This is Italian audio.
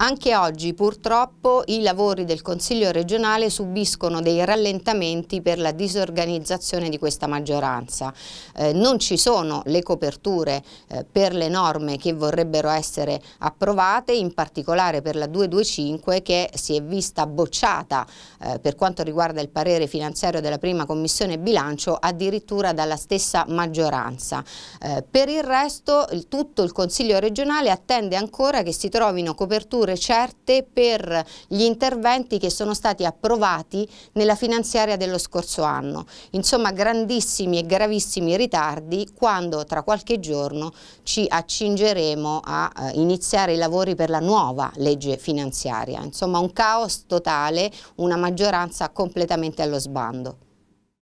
Anche oggi purtroppo i lavori del Consiglio regionale subiscono dei rallentamenti per la disorganizzazione di questa maggioranza. Eh, non ci sono le coperture eh, per le norme che vorrebbero essere approvate, in particolare per la 225 che si è vista bocciata eh, per quanto riguarda il parere finanziario della prima commissione bilancio addirittura dalla stessa maggioranza. Eh, per il resto il, tutto il Consiglio regionale attende ancora che si trovino coperture misure certe per gli interventi che sono stati approvati nella finanziaria dello scorso anno. Insomma grandissimi e gravissimi ritardi quando tra qualche giorno ci accingeremo a eh, iniziare i lavori per la nuova legge finanziaria. Insomma un caos totale, una maggioranza completamente allo sbando.